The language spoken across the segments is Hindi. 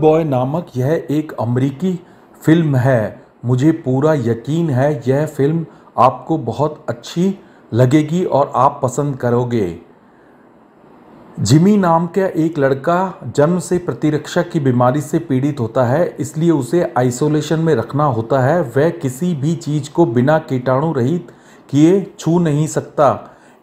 बॉय नामक यह एक अमरीकी फिल्म है मुझे पूरा यकीन है यह फिल्म आपको बहुत अच्छी लगेगी और आप पसंद करोगे जिमी नाम का एक लड़का जन्म से प्रतिरक्षा की बीमारी से पीड़ित होता है इसलिए उसे आइसोलेशन में रखना होता है वह किसी भी चीज़ को बिना कीटाणु रहित किए छू नहीं सकता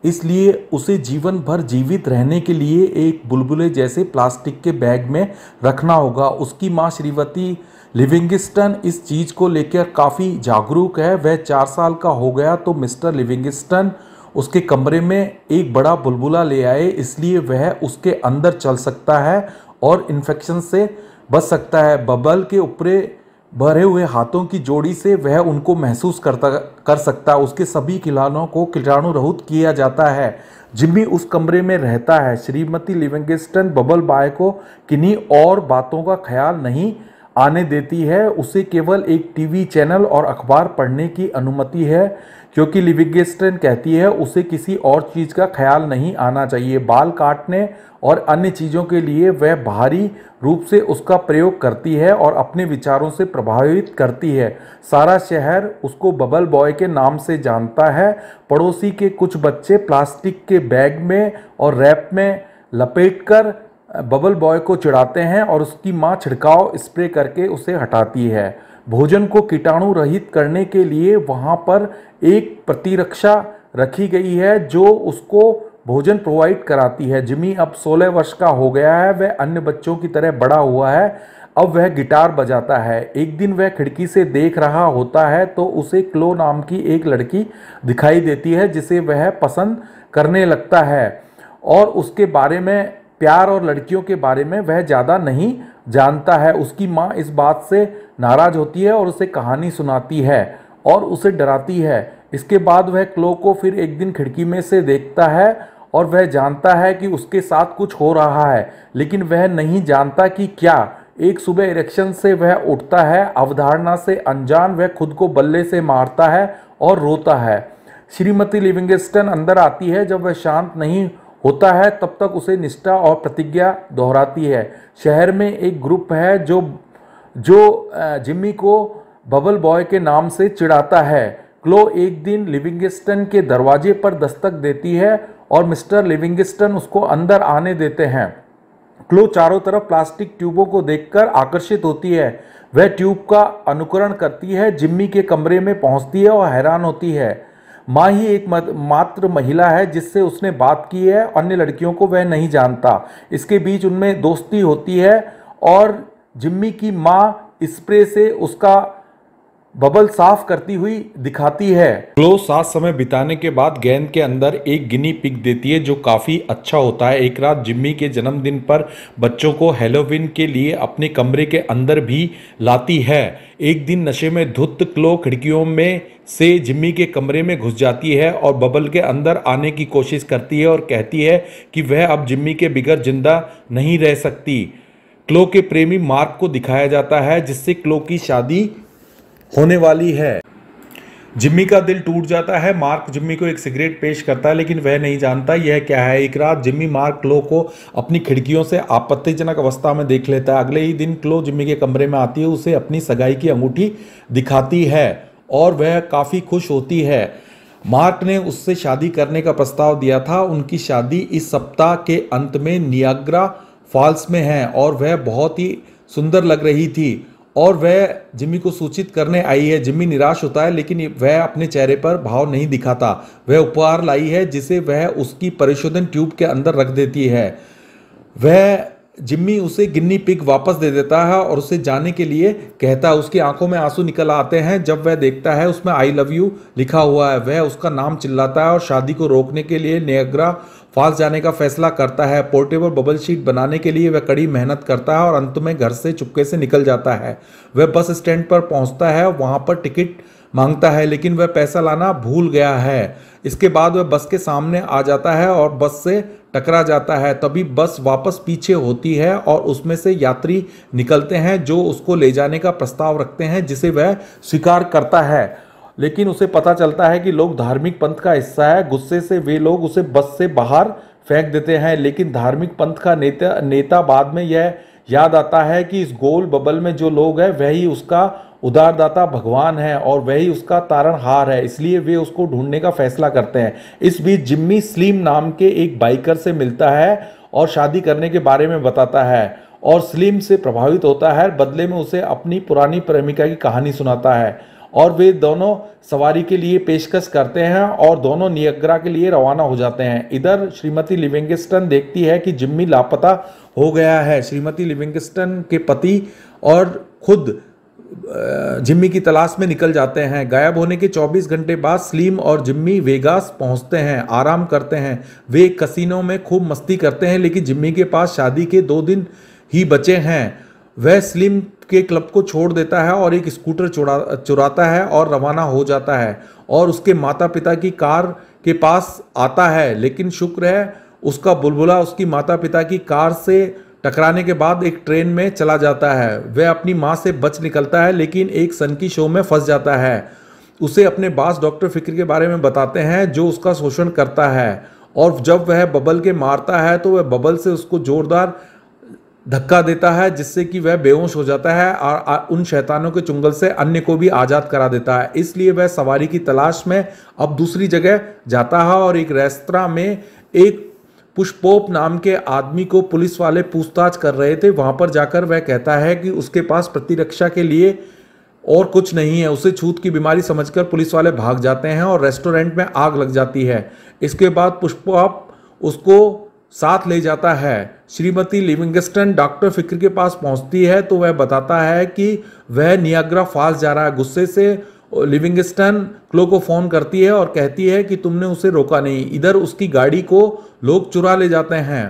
इसलिए उसे जीवन भर जीवित रहने के लिए एक बुलबुले जैसे प्लास्टिक के बैग में रखना होगा उसकी माँ श्रीवती लिविंगस्टन इस चीज़ को लेकर काफ़ी जागरूक है वह चार साल का हो गया तो मिस्टर लिविंगस्टन उसके कमरे में एक बड़ा बुलबुला ले आए इसलिए वह उसके अंदर चल सकता है और इन्फेक्शन से बच सकता है बबल के ऊपरी भरे हुए हाथों की जोड़ी से वह उनको महसूस करता कर सकता उसके सभी खिलानों को कीटाणु रहित किया जाता है जिम्मी उस कमरे में रहता है श्रीमती लिविंगस्टन बबल बाय को किन्हीं और बातों का ख्याल नहीं आने देती है उसे केवल एक टीवी चैनल और अखबार पढ़ने की अनुमति है क्योंकि लिविगेस्टन कहती है उसे किसी और चीज़ का ख्याल नहीं आना चाहिए बाल काटने और अन्य चीज़ों के लिए वह भारी रूप से उसका प्रयोग करती है और अपने विचारों से प्रभावित करती है सारा शहर उसको बबल बॉय के नाम से जानता है पड़ोसी के कुछ बच्चे प्लास्टिक के बैग में और रैप में लपेट कर बबल बॉय को चिढ़ाते हैं और उसकी माँ छिड़काव स्प्रे करके उसे हटाती है भोजन को कीटाणु रहित करने के लिए वहाँ पर एक प्रतिरक्षा रखी गई है जो उसको भोजन प्रोवाइड कराती है जिमी अब 16 वर्ष का हो गया है वह अन्य बच्चों की तरह बड़ा हुआ है अब वह गिटार बजाता है एक दिन वह खिड़की से देख रहा होता है तो उसे क्लो नाम की एक लड़की दिखाई देती है जिसे वह पसंद करने लगता है और उसके बारे में प्यार और लड़कियों के बारे में वह ज़्यादा नहीं जानता है उसकी माँ इस बात से नाराज़ होती है और उसे कहानी सुनाती है और उसे डराती है इसके बाद वह क्लो को फिर एक दिन खिड़की में से देखता है और वह जानता है कि उसके साथ कुछ हो रहा है लेकिन वह नहीं जानता कि क्या एक सुबह इरेक्शन से वह उठता है अवधारणा से अनजान वह खुद को बल्ले से मारता है और रोता है श्रीमती लिविंगस्टन अंदर आती है जब वह शांत नहीं होता है तब तक उसे निष्ठा और प्रतिज्ञा दोहराती है शहर में एक ग्रुप है जो जो जिम्मी को बबल बॉय के नाम से चिढ़ाता है क्लो एक दिन लिविंगस्टन के दरवाजे पर दस्तक देती है और मिस्टर लिविंगस्टन उसको अंदर आने देते हैं क्लो चारों तरफ प्लास्टिक ट्यूबों को देखकर आकर्षित होती है वह ट्यूब का अनुकरण करती है जिम्मी के कमरे में पहुंचती है और हैरान होती है माँ ही एक मात्र महिला है जिससे उसने बात की है अन्य लड़कियों को वह नहीं जानता इसके बीच उनमें दोस्ती होती है और जिम्मी की माँ स्प्रे से उसका बबल साफ करती हुई दिखाती है ग्लो सात समय बिताने के बाद गेंद के अंदर एक गिनी पिक देती है जो काफ़ी अच्छा होता है एक रात जिम्मी के जन्मदिन पर बच्चों को हेलोविन के लिए अपने कमरे के अंदर भी लाती है एक दिन नशे में धुत क्लो खिड़कियों में से जिम्मी के कमरे में घुस जाती है और बबल के अंदर आने की कोशिश करती है और कहती है कि वह अब जिम्मी के बिगड़ जिंदा नहीं रह सकती क्लो के प्रेमी मार्क को दिखाया जाता है जिससे क्लो की शादी होने वाली है जिम्मी का दिल टूट जाता है मार्क जिम्मी को एक सिगरेट पेश करता है लेकिन वह नहीं जानता यह क्या है एक रात जिम्मी मार्क क्लो को अपनी खिड़कियों से आपत्तिजनक अवस्था में देख लेता है अगले ही दिन क्लो जिम्मी के कमरे में आती है उसे अपनी सगाई की अंगूठी दिखाती है और वह काफ़ी खुश होती है मार्क ने उससे शादी करने का प्रस्ताव दिया था उनकी शादी इस सप्ताह के अंत में नियाग्रा फॉल्स में है और वह बहुत ही सुंदर लग रही थी और वह जिम्मी को सूचित करने आई है जिम्मी निराश होता है लेकिन वह अपने चेहरे पर भाव नहीं दिखाता वह उपहार लाई है जिसे वह उसकी परिशोधन ट्यूब के अंदर रख देती है वह जिम्मी उसे गिन्नी पिग वापस दे देता है और उसे जाने के लिए कहता है उसकी आंखों में आंसू निकल आते हैं जब वह देखता है उसमें आई लव यू लिखा हुआ है वह उसका नाम चिल्लाता है और शादी को रोकने के लिए नेग्रा फ्रांस जाने का फैसला करता है पोर्टेबल बबल शीट बनाने के लिए वह कड़ी मेहनत करता है और अंत में घर से चुपके से निकल जाता है वह बस स्टैंड पर पहुंचता है वहां पर टिकट मांगता है लेकिन वह पैसा लाना भूल गया है इसके बाद वह बस के सामने आ जाता है और बस से टकरा जाता है तभी बस वापस पीछे होती है और उसमें से यात्री निकलते हैं जो उसको ले जाने का प्रस्ताव रखते हैं जिसे वह स्वीकार करता है लेकिन उसे पता चलता है कि लोग धार्मिक पंथ का हिस्सा है गुस्से से वे लोग उसे बस से बाहर फेंक देते हैं लेकिन धार्मिक पंथ का नेता नेता बाद में यह याद आता है कि इस गोल बबल में जो लोग हैं वही उसका उदारदाता भगवान है और वही उसका तारणहार है इसलिए वे उसको ढूंढने का फैसला करते हैं इस बीच जिम्मी स्लीम नाम के एक बाइकर से मिलता है और शादी करने के बारे में बताता है और स्लीम से प्रभावित होता है बदले में उसे अपनी पुरानी प्रेमिका की कहानी सुनाता है और वे दोनों सवारी के लिए पेशकश करते हैं और दोनों नियग्रा के लिए रवाना हो जाते हैं इधर श्रीमती लिविंगस्टन देखती है कि जिम्मी लापता हो गया है श्रीमती लिविंगस्टन के पति और खुद जिम्मी की तलाश में निकल जाते हैं गायब होने के 24 घंटे बाद स्लीम और जिम्मी वेगास पहुंचते हैं आराम करते हैं वे कसिनों में खूब मस्ती करते हैं लेकिन जिम्मी के पास शादी के दो दिन ही बचे हैं वह स्लिम के क्लब को छोड़ देता है और एक स्कूटर चुरा चुराता है और रवाना हो जाता है और उसके माता पिता की कार के पास आता है लेकिन शुक्र है उसका बुलबुला उसकी माता पिता की कार से टकराने के बाद एक ट्रेन में चला जाता है वह अपनी माँ से बच निकलता है लेकिन एक सन की शो में फंस जाता है उसे अपने बास डॉक्टर फिक्र के बारे में बताते हैं जो उसका शोषण करता है और जब वह बबल के मारता है तो वह बबल से उसको जोरदार धक्का देता है जिससे कि वह बेहोश हो जाता है और उन शैतानों के चुंगल से अन्य को भी आज़ाद करा देता है इसलिए वह सवारी की तलाश में अब दूसरी जगह जाता है और एक रेस्तरा में एक पुष्पोप नाम के आदमी को पुलिस वाले पूछताछ कर रहे थे वहाँ पर जाकर वह कहता है कि उसके पास प्रतिरक्षा के लिए और कुछ नहीं है उसे छूत की बीमारी समझकर पुलिस वाले भाग जाते हैं और रेस्टोरेंट में आग लग जाती है इसके बाद पुष्पोप उसको साथ ले जाता है श्रीमती लिविंगस्टन डॉक्टर फिक्र के पास पहुंचती है तो वह बताता है कि वह नियाग्रा फॉल्स जा रहा है गुस्से से लिविंगस्टन क्लो को फ़ोन करती है और कहती है कि तुमने उसे रोका नहीं इधर उसकी गाड़ी को लोग चुरा ले जाते हैं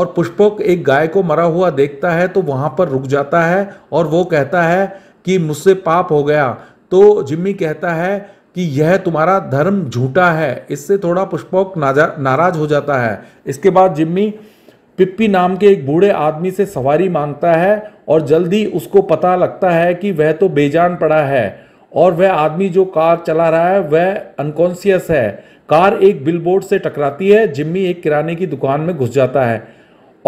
और पुष्पक एक गाय को मरा हुआ देखता है तो वहाँ पर रुक जाता है और वो कहता है कि मुझसे पाप हो गया तो जिम्मी कहता है कि यह तुम्हारा धर्म झूठा है इससे थोड़ा पुष्पोक नाराज हो जाता है इसके बाद जिम्मी पिप्पी नाम के एक बूढ़े आदमी से सवारी मांगता है और जल्दी उसको पता लगता है कि वह तो बेजान पड़ा है और वह आदमी जो कार चला रहा है वह अनकॉन्सियस है कार एक बिलबोर्ड से टकराती है जिम्मी एक किराने की दुकान में घुस जाता है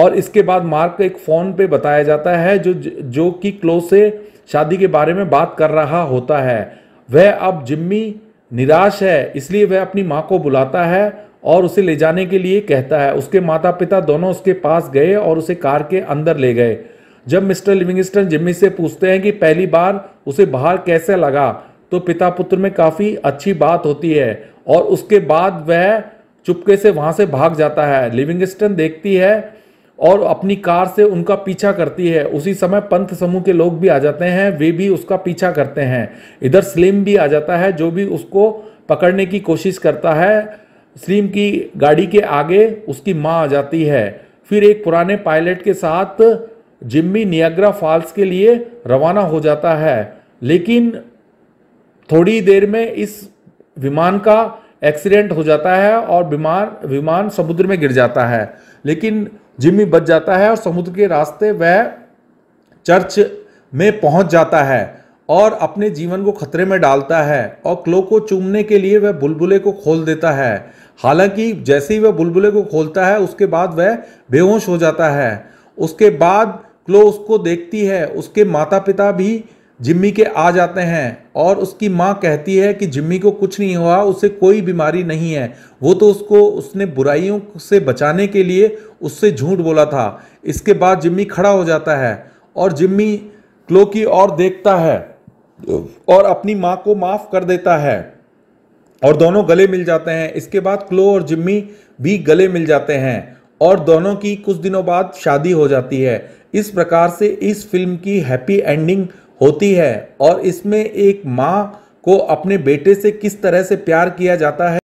और इसके बाद मार्क एक फ़ोन पे बताया जाता है जो जो कि क्लोज से शादी के बारे में बात कर रहा होता है वह अब जिम्मी निराश है इसलिए वह अपनी माँ को बुलाता है और उसे ले जाने के लिए कहता है उसके माता पिता दोनों उसके पास गए और उसे कार के अंदर ले गए जब मिस्टर लिविंगस्टन जिम्मी से पूछते हैं कि पहली बार उसे बाहर कैसे लगा तो पिता पुत्र में काफ़ी अच्छी बात होती है और उसके बाद वह चुपके से वहाँ से भाग जाता है लिविंगस्टन देखती है और अपनी कार से उनका पीछा करती है उसी समय पंथ समूह के लोग भी आ जाते हैं वे भी उसका पीछा करते हैं इधर स्लिम भी आ जाता है जो भी उसको पकड़ने की कोशिश करता है स्लिम की गाड़ी के आगे उसकी माँ आ जाती है फिर एक पुराने पायलट के साथ जिम्मी नियाग्रा फॉल्स के लिए रवाना हो जाता है लेकिन थोड़ी देर में इस विमान का एक्सीडेंट हो जाता है और विमान विमान समुद्र में गिर जाता है लेकिन जिम्मी बच जाता है और समुद्र के रास्ते वह चर्च में पहुंच जाता है और अपने जीवन को खतरे में डालता है और क्लो को चूमने के लिए वह बुलबुले को खोल देता है हालांकि जैसे ही वह बुलबुले को खोलता है उसके बाद वह बेहोश हो जाता है उसके बाद क्लो उसको देखती है उसके माता पिता भी जिम्मी के आ जाते हैं और उसकी माँ कहती है कि जिम्मी को कुछ नहीं हुआ उसे कोई बीमारी नहीं है वो तो उसको उसने बुराइयों से बचाने के लिए उससे झूठ बोला था इसके बाद जिम्मी खड़ा हो जाता है और जिम्मी क्लो की ओर देखता है और अपनी माँ को माफ़ कर देता है और दोनों गले मिल जाते हैं इसके बाद क्लो और जिम्मी भी गले मिल जाते हैं और दोनों की कुछ दिनों बाद शादी हो जाती है इस प्रकार से इस फिल्म की हैप्पी एंडिंग होती है और इसमें एक माँ को अपने बेटे से किस तरह से प्यार किया जाता है